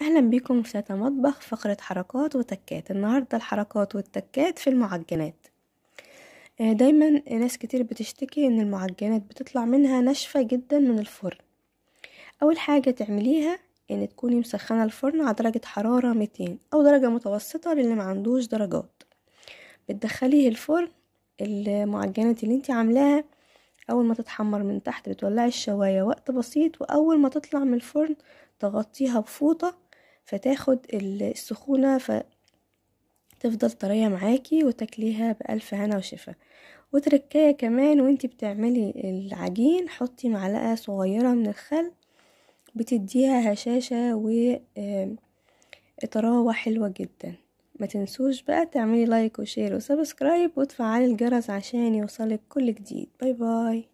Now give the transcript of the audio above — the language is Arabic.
أهلا بكم في شتا مطبخ فقرة حركات وتكات النهاردة الحركات والتكات في المعجنات آه، دايما ناس كتير بتشتكي ان المعجنات بتطلع منها ناشفة جدا من الفرن أول حاجة تعمليها ان تكوني مسخنة الفرن على درجة حرارة 200 أو درجة متوسطة للي معندوش درجات بتدخليه الفرن المعجنات اللي انت عاملاها اول ما تتحمر من تحت بتولعي الشوايه وقت بسيط واول ما تطلع من الفرن تغطيها بفوطه فتاخد السخونة فتفضل طرية معاكي وتاكليها بألف هنا وشفا وتركاية كمان وانتي بتعملي العجين حطي معلقة صغيرة من الخل بتديها هشاشة و اطراوة حلوة جدا ما تنسوش بقى تعملي لايك وشير وسبسكرايب وتفعلي الجرس عشان يوصلك كل جديد باي باي